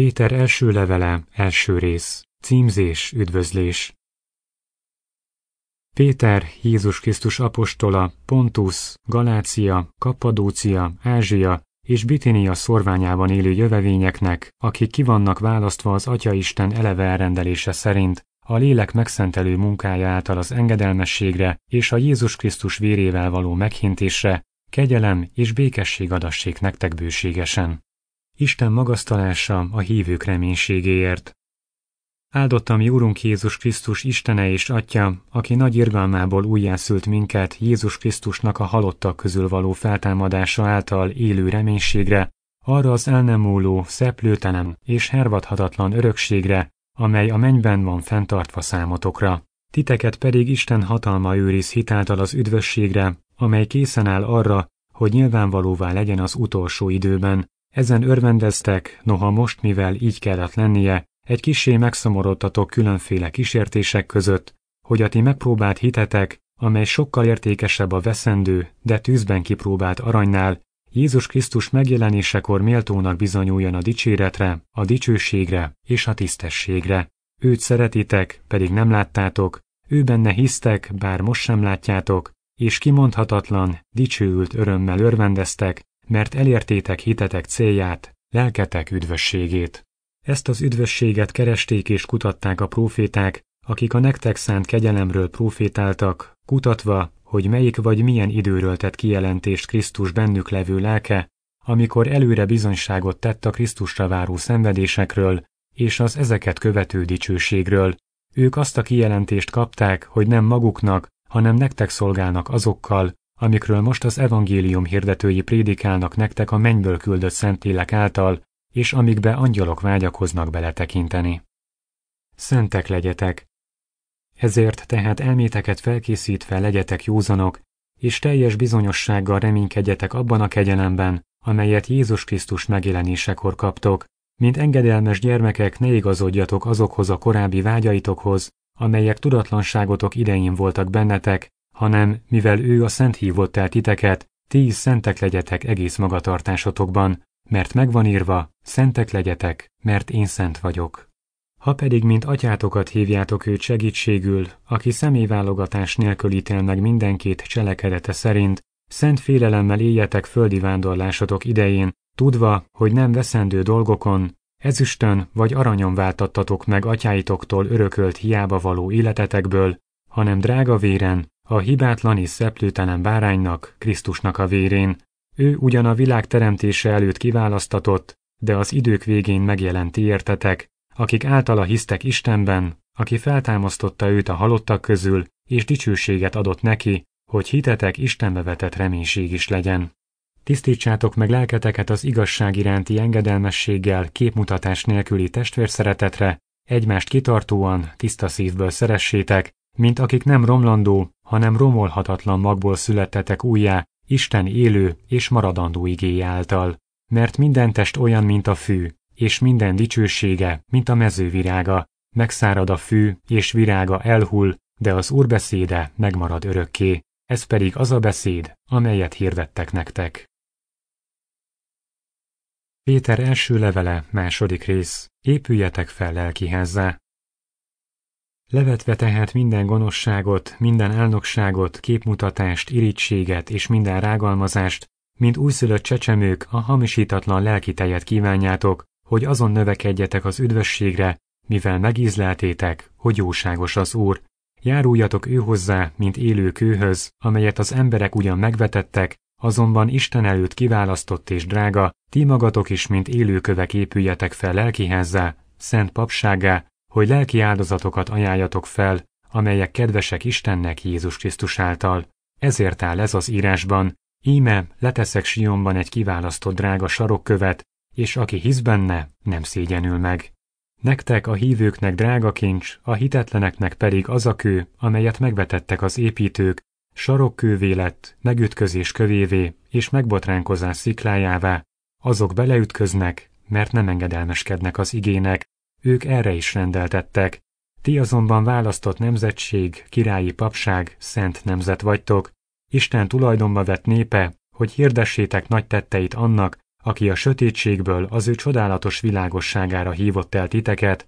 Péter első levele, első rész, címzés, üdvözlés. Péter, Jézus Krisztus apostola, Pontus, Galácia, Kappadócia, Ázsia és Bitinia szorványában élő jövevényeknek, akik kivannak választva az Atyaisten eleve elrendelése szerint, a lélek megszentelő munkája által az engedelmességre és a Jézus Krisztus vérével való meghintésre, kegyelem és békesség adassék nektek bőségesen. Isten magasztalása a hívők reménységéért. Áldottam mi Urunk Jézus Krisztus Istene és Atya, aki nagy irgalmából újjászült minket Jézus Krisztusnak a halottak közül való feltámadása által élő reménységre, arra az el nem múló, szeplőtelen és hervadhatatlan örökségre, amely a mennyben van fenntartva számotokra. Titeket pedig Isten hatalma őriz hitáltal az üdvösségre, amely készen áll arra, hogy nyilvánvalóvá legyen az utolsó időben, ezen örvendeztek, noha most, mivel így kellett lennie, egy kisé megszomorodtatok különféle kísértések között, hogy a ti megpróbált hitetek, amely sokkal értékesebb a veszendő, de tűzben kipróbált aranynál, Jézus Krisztus megjelenésekor méltónak bizonyuljon a dicséretre, a dicsőségre és a tisztességre. Őt szeretitek, pedig nem láttátok, ő benne hisztek, bár most sem látjátok, és kimondhatatlan, dicsőült örömmel örvendeztek, mert elértétek hitetek célját, lelketek üdvösségét. Ezt az üdvösséget keresték és kutatták a proféták, akik a nektek szánt kegyelemről profétáltak, kutatva, hogy melyik vagy milyen időről tett kijelentést Krisztus bennük levő lelke, amikor előre bizonyságot tett a Krisztusra váró szenvedésekről és az ezeket követő dicsőségről. Ők azt a kijelentést kapták, hogy nem maguknak, hanem nektek szolgálnak azokkal, amikről most az evangélium hirdetői prédikálnak nektek a mennyből küldött szentélek által, és amikbe angyalok vágyakoznak beletekinteni. Szentek legyetek! Ezért tehát elméteket felkészítve legyetek józanok, és teljes bizonyossággal reménykedjetek abban a kegyelemben, amelyet Jézus Krisztus megjelenésekor kaptok, mint engedelmes gyermekek ne igazodjatok azokhoz a korábbi vágyaitokhoz, amelyek tudatlanságotok idején voltak bennetek, hanem mivel ő a szent hívott el titeket, ti is szentek legyetek egész magatartásotokban, mert megvan írva, szentek legyetek, mert én szent vagyok. Ha pedig mint atyátokat hívjátok őt segítségül, aki személyválogatás nélkül ítél meg mindenkét cselekedete szerint, szent félelemmel éljetek földi vándorlásotok idején, tudva, hogy nem veszendő dolgokon, ezüstön vagy aranyon váltattatok meg atyáitoktól örökölt hiába való életetekből, hanem drága véren, a hibátlan és szeplőtelen báránynak, Krisztusnak a vérén, ő ugyan a világ teremtése előtt kiválasztatott, de az idők végén megjelenti értetek, akik általa hisztek Istenben, aki feltámasztotta őt a halottak közül, és dicsőséget adott neki, hogy hitetek Istenbe vetett reménység is legyen. Tisztítsátok meg lelketeket az igazság iránti engedelmességgel, képmutatás nélküli testvérszeretetre, egymást kitartóan, tiszta szívből szeressétek, mint akik nem romlandó, hanem romolhatatlan magból születtetek újjá, Isten élő és maradandó igéje által. Mert minden test olyan, mint a fű, és minden dicsősége, mint a mezővirága. Megszárad a fű, és virága elhull, de az Úr beszéde megmarad örökké. Ez pedig az a beszéd, amelyet hirdettek nektek. Péter első levele, második rész. Épüljetek fel lelkiházzá. Levetve tehát minden gonoszságot, minden elnokságot, képmutatást, irítséget és minden rágalmazást, mint újszülött csecsemők a hamisítatlan lelki tejet kívánjátok, hogy azon növekedjetek az üdvösségre, mivel megízleltétek, hogy jóságos az Úr. Járuljatok ő hozzá, mint élő kőhöz, amelyet az emberek ugyan megvetettek, azonban Isten előtt kiválasztott és drága, ti magatok is, mint élőkövek épüljetek fel lelkiházzá, szent papságá, hogy lelki áldozatokat ajánljatok fel, amelyek kedvesek Istennek Jézus Krisztus által. Ezért áll ez az írásban, íme leteszek Sionban egy kiválasztott drága sarokkövet, és aki hisz benne, nem szégyenül meg. Nektek a hívőknek drága kincs, a hitetleneknek pedig az a kő, amelyet megvetettek az építők, sarokkővé lett, megütközés kövévé és megbotránkozás sziklájává, azok beleütköznek, mert nem engedelmeskednek az igének, ők erre is rendeltettek. Ti azonban választott nemzetség, királyi papság, szent nemzet vagytok, Isten tulajdonba vett népe, hogy hirdessétek nagy tetteit annak, aki a sötétségből az ő csodálatos világosságára hívott el titeket,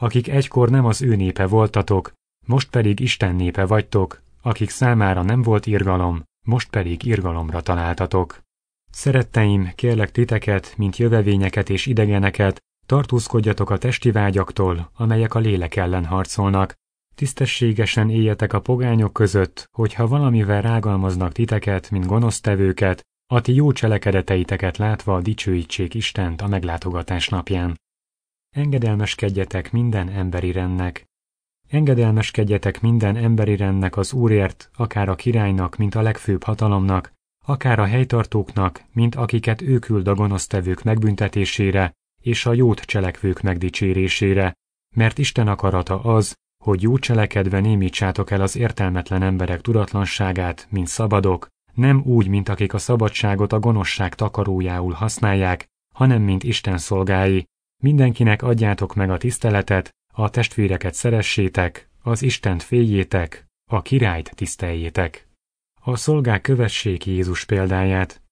akik egykor nem az ő népe voltatok, most pedig Isten népe vagytok, akik számára nem volt irgalom, most pedig irgalomra találtatok. Szeretteim, kérlek titeket, mint jövevényeket és idegeneket, Tartózkodjatok a testi vágyaktól, amelyek a lélek ellen harcolnak. Tisztességesen éljetek a pogányok között, hogyha valamivel rágalmaznak titeket, mint gonosztevőket, a ti jó cselekedeteiteket látva dicsőítsék Istent a meglátogatás napján. Engedelmeskedjetek minden emberi rendnek. Engedelmeskedjetek minden emberi rendnek az Úrért, akár a királynak, mint a legfőbb hatalomnak, akár a helytartóknak, mint akiket ő küld a gonosztevők megbüntetésére, és a jót cselekvők megdicsérésére, mert Isten akarata az, hogy jó cselekedve némítsátok el az értelmetlen emberek tudatlanságát, mint szabadok, nem úgy, mint akik a szabadságot a gonoszság takarójául használják, hanem mint Isten szolgái. Mindenkinek adjátok meg a tiszteletet, a testvéreket szeressétek, az Istent féljétek, a királyt tiszteljétek. A szolgák kövessék Jézus példáját,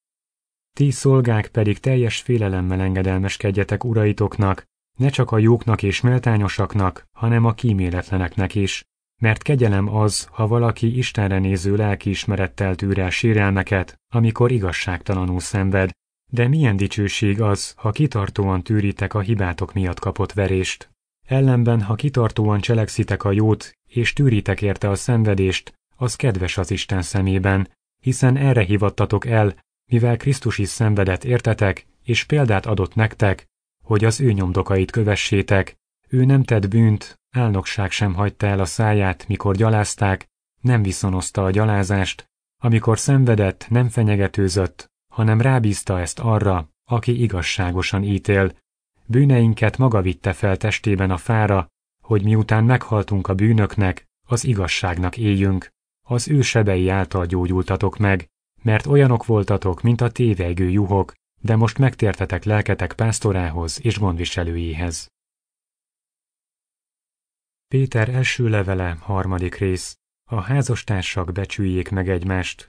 ti szolgák pedig teljes félelemmel engedelmeskedjetek uraitoknak, ne csak a jóknak és méltányosaknak, hanem a kíméletleneknek is, mert kegyelem az, ha valaki Istenre néző lelkiismerettel tűr el sérelmeket, amikor igazságtalanul szenved, de milyen dicsőség az, ha kitartóan tűritek a hibátok miatt kapott verést. Ellenben, ha kitartóan cselekszitek a jót, és tűritek érte a szenvedést, az kedves az Isten szemében, hiszen erre hivattatok el, mivel Krisztus is szenvedett értetek, és példát adott nektek, hogy az ő nyomdokait kövessétek, ő nem tett bűnt, álnokság sem hagyta el a száját, mikor gyalázták, nem viszonozta a gyalázást, amikor szenvedett, nem fenyegetőzött, hanem rábízta ezt arra, aki igazságosan ítél. Bűneinket maga vitte fel testében a fára, hogy miután meghaltunk a bűnöknek, az igazságnak éljünk. Az ő sebei által gyógyultatok meg, mert olyanok voltatok, mint a tévegő juhok, de most megtértetek lelketek pásztorához és gondviselőjéhez. Péter első levele, harmadik rész. A házastársak becsüljék meg egymást.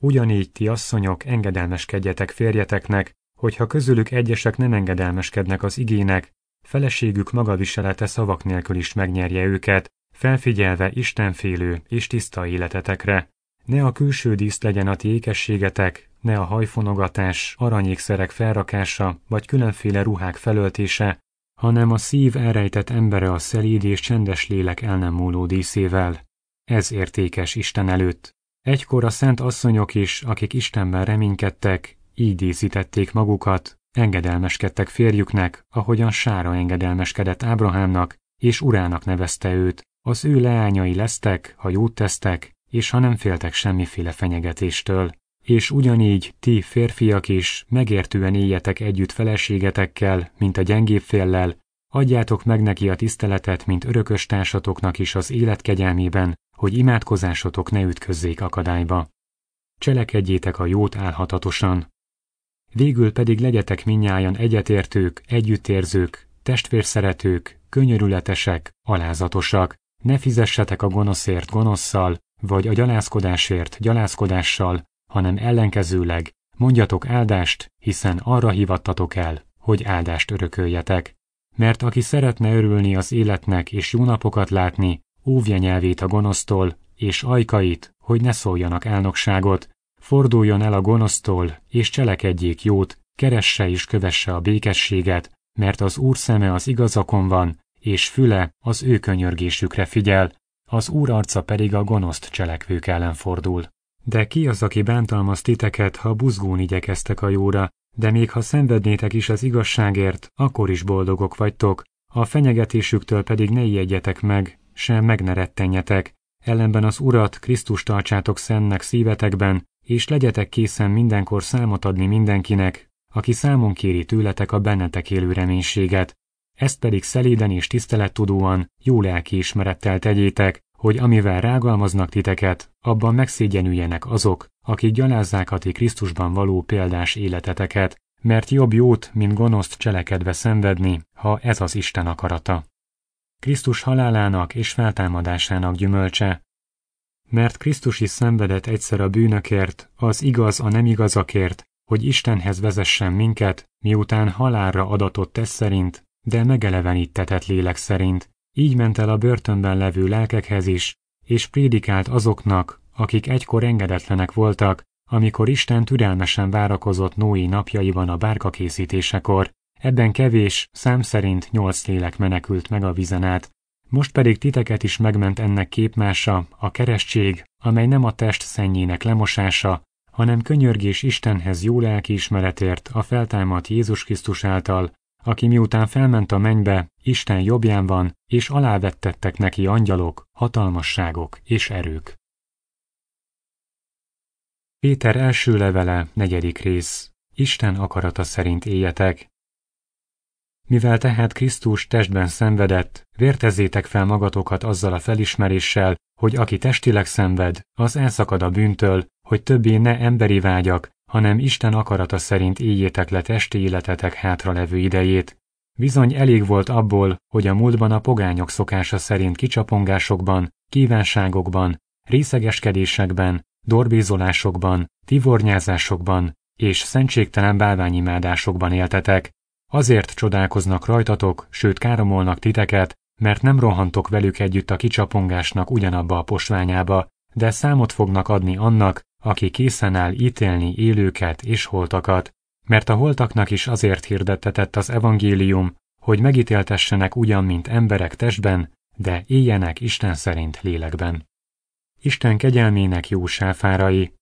Ugyanígy ti asszonyok engedelmeskedjetek férjeteknek, hogyha közülük egyesek nem engedelmeskednek az igének, feleségük magaviselete szavak nélkül is megnyerje őket, felfigyelve istenfélő és tiszta életetekre. Ne a külső dísz legyen a ti ékességetek, ne a hajfonogatás, aranyékszerek felrakása, vagy különféle ruhák felöltése, hanem a szív elrejtett embere a szelíd és csendes lélek el nem múló díszével. Ez értékes Isten előtt. Egykor a szent asszonyok is, akik Istenben reménykedtek, így díszítették magukat, engedelmeskedtek férjüknek, ahogyan Sára engedelmeskedett Ábrahámnak, és urának nevezte őt. Az ő leányai lesztek, ha jót tesztek, és ha nem féltek semmiféle fenyegetéstől, és ugyanígy ti férfiak is megértően éljetek együtt feleségetekkel, mint a gyengébb féllel, adjátok meg neki a tiszteletet, mint örökös társatoknak is az élet kegyelmében, hogy imádkozásotok ne ütközzék akadályba. Cselekedjétek a jót álhatatosan. Végül pedig legyetek minnyáján egyetértők, együttérzők, testvérszeretők, könyörületesek, alázatosak, ne fizessetek a gonoszért gonosszal, vagy a gyalázkodásért gyalázkodással, hanem ellenkezőleg mondjatok áldást, hiszen arra hivattatok el, hogy áldást örököljetek. Mert aki szeretne örülni az életnek és jó napokat látni, óvja nyelvét a gonosztól, és ajkait, hogy ne szóljanak álnokságot, forduljon el a gonosztól, és cselekedjék jót, keresse és kövesse a békességet, mert az Úr szeme az igazakon van, és füle az ő könyörgésükre figyel, az Úr arca pedig a gonoszt cselekvők ellen fordul. De ki az, aki bántalmaz titeket, ha buzgón igyekeztek a jóra, de még ha szenvednétek is az igazságért, akkor is boldogok vagytok, a fenyegetésüktől pedig ne ijedjetek meg, sem meg ne rettenjetek, ellenben az Urat, Krisztus tartsátok szennek szívetekben, és legyetek készen mindenkor számot adni mindenkinek, aki számon kéri tőletek a bennetek élő reménységet, ezt pedig szeléden és tisztelettudóan, jó lelkiismerettel tegyétek, hogy amivel rágalmaznak titeket, abban megszégyenüljenek azok, akik gyalázzák a ti Krisztusban való példás életeteket, mert jobb jót, mint gonoszt cselekedve szenvedni, ha ez az Isten akarata. Krisztus halálának és feltámadásának gyümölcse. Mert Krisztus is szenvedett egyszer a bűnökért, az igaz a nem igazakért, hogy Istenhez vezessen minket, miután halálra adatott tesz szerint, de megelevenítetett lélek szerint, így ment el a börtönben levő lelkekhez is, és prédikált azoknak, akik egykor engedetlenek voltak, amikor Isten türelmesen várakozott Nói napjaiban a bárka készítésekor, ebben kevés, szám szerint nyolc lélek menekült meg a vizen át. Most pedig titeket is megment ennek képmása, a keresztség, amely nem a test szennyének lemosása, hanem könyörgés Istenhez jó lelki ismeretért a feltámadt Jézus Krisztus által, aki miután felment a mennybe, Isten jobbján van, és alávettettek neki angyalok, hatalmasságok és erők. Péter első levele, negyedik rész. Isten akarata szerint éljetek. Mivel tehát Krisztus testben szenvedett, vértezzétek fel magatokat azzal a felismeréssel, hogy aki testileg szenved, az elszakad a bűntől, hogy többé ne emberi vágyak, hanem Isten akarata szerint éljétek le testi életetek hátralevő idejét. Bizony elég volt abból, hogy a múltban a pogányok szokása szerint kicsapongásokban, kívánságokban, részegeskedésekben, dorbézolásokban, tivornyázásokban és szentségtelen bálványimádásokban éltetek. Azért csodálkoznak rajtatok, sőt káromolnak titeket, mert nem rohantok velük együtt a kicsapongásnak ugyanabba a posványába, de számot fognak adni annak, aki készen áll ítélni élőket és holtakat, mert a holtaknak is azért hirdettetett az evangélium, hogy megítéltessenek ugyan, mint emberek testben, de éljenek Isten szerint lélekben. Isten kegyelmének jó sáfárai,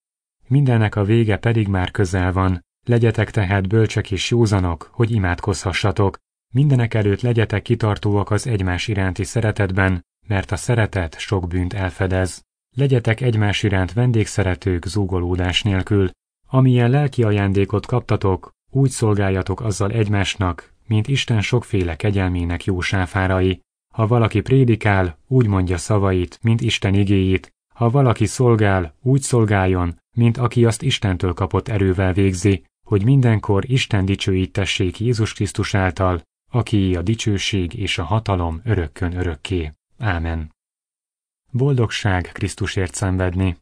mindennek a vége pedig már közel van, legyetek tehát bölcsek és józanok, hogy imádkozhassatok, mindenek előtt legyetek kitartóak az egymás iránti szeretetben, mert a szeretet sok bűnt elfedez. Legyetek egymás iránt vendégszeretők zúgolódás nélkül, amilyen lelki ajándékot kaptatok, úgy szolgáljatok azzal egymásnak, mint Isten sokféle kegyelmének jó sáfárai. Ha valaki prédikál, úgy mondja szavait, mint Isten igéjét, ha valaki szolgál, úgy szolgáljon, mint aki azt Istentől kapott erővel végzi, hogy mindenkor Isten dicsőítessék Jézus Krisztus által, aki a dicsőség és a hatalom örökkön örökké. Ámen. Boldogság Krisztusért szenvedni.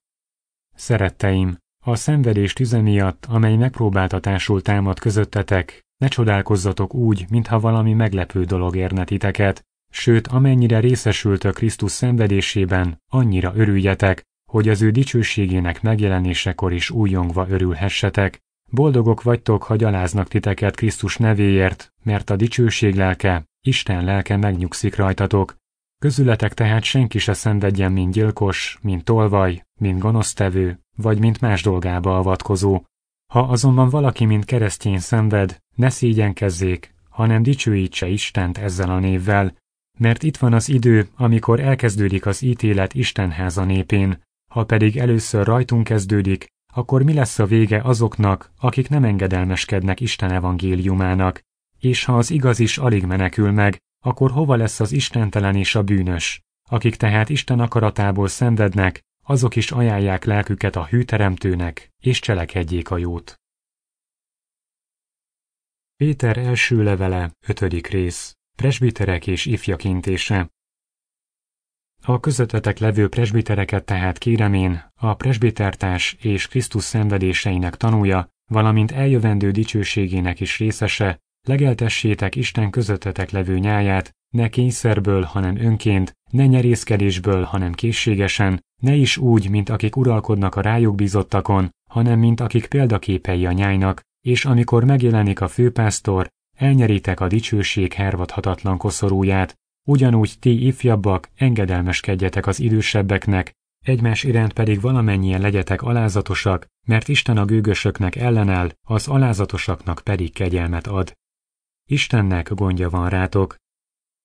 Szeretteim, a szenvedés tüze miatt, amely megpróbáltatásul támad közöttetek, ne csodálkozzatok úgy, mintha valami meglepő dolog érne titeket, sőt, amennyire részesültök Krisztus szenvedésében, annyira örüljetek, hogy az ő dicsőségének megjelenésekor is újongva örülhessetek. Boldogok vagytok, ha gyaláznak titeket Krisztus nevéért, mert a dicsőség lelke, Isten lelke megnyugszik rajtatok, Közületek tehát senki se szenvedjen, mint gyilkos, mint tolvaj, mint gonosztevő, vagy mint más dolgába avatkozó. Ha azonban valaki, mint keresztény szenved, ne szégyenkezzék, hanem dicsőítse Istent ezzel a névvel, mert itt van az idő, amikor elkezdődik az ítélet Istenháza népén, ha pedig először rajtunk kezdődik, akkor mi lesz a vége azoknak, akik nem engedelmeskednek Isten evangéliumának, és ha az igaz is alig menekül meg, akkor hova lesz az istentelen és a bűnös? Akik tehát Isten akaratából szenvednek, azok is ajánlják lelküket a hűteremtőnek, és cselekedjék a jót. Péter első levele, ötödik rész, presbiterek és ifjak intése. A közöttetek levő presbitereket tehát kérem én, a presbitertás és Krisztus szenvedéseinek tanúja, valamint eljövendő dicsőségének is részese, legeltessétek Isten közöttetek levő nyáját, ne kényszerből, hanem önként, ne nyerészkedésből, hanem készségesen, ne is úgy, mint akik uralkodnak a rájuk bízottakon, hanem mint akik példaképei a nyájnak, és amikor megjelenik a főpásztor, elnyeritek a dicsőség hervadhatatlan koszorúját, ugyanúgy ti ifjabbak engedelmeskedjetek az idősebbeknek, egymás iránt pedig valamennyien legyetek alázatosak, mert Isten a gőgösöknek ellenáll, az alázatosaknak pedig kegyelmet ad. Istennek gondja van rátok.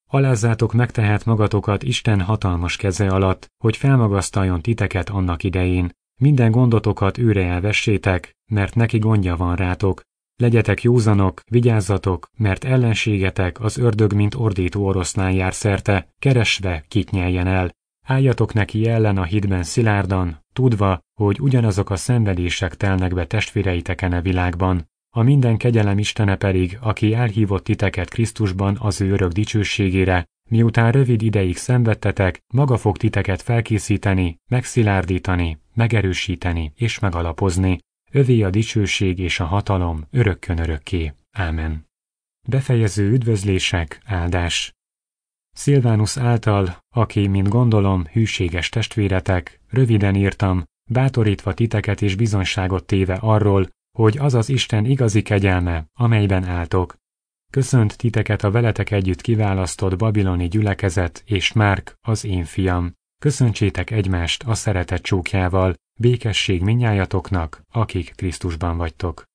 Alázzátok meg tehát magatokat Isten hatalmas keze alatt, hogy felmagasztaljon titeket annak idején. Minden gondotokat őre elvessétek, mert neki gondja van rátok. Legyetek józanok, vigyázzatok, mert ellenségetek az ördög, mint ordító oroszlán jár szerte, keresve kit nyeljen el. Álljatok neki ellen a hídben szilárdan, tudva, hogy ugyanazok a szenvedések telnek be testvéreiteken a világban. A minden kegyelem Istene pedig, aki elhívott titeket Krisztusban az ő örök dicsőségére, miután rövid ideig szenvedtetek, maga fog titeket felkészíteni, megszilárdítani, megerősíteni és megalapozni. Övé a dicsőség és a hatalom örökkön örökké. Ámen. Befejező üdvözlések, áldás. Szilvánusz által, aki, mint gondolom, hűséges testvéretek, röviden írtam, bátorítva titeket és bizonyságot téve arról, hogy az az Isten igazi kegyelme, amelyben álltok. Köszönt titeket a veletek együtt kiválasztott babiloni gyülekezet és Márk, az én fiam. Köszöntsétek egymást a szeretet csókjával, békesség minnyájatoknak, akik Krisztusban vagytok.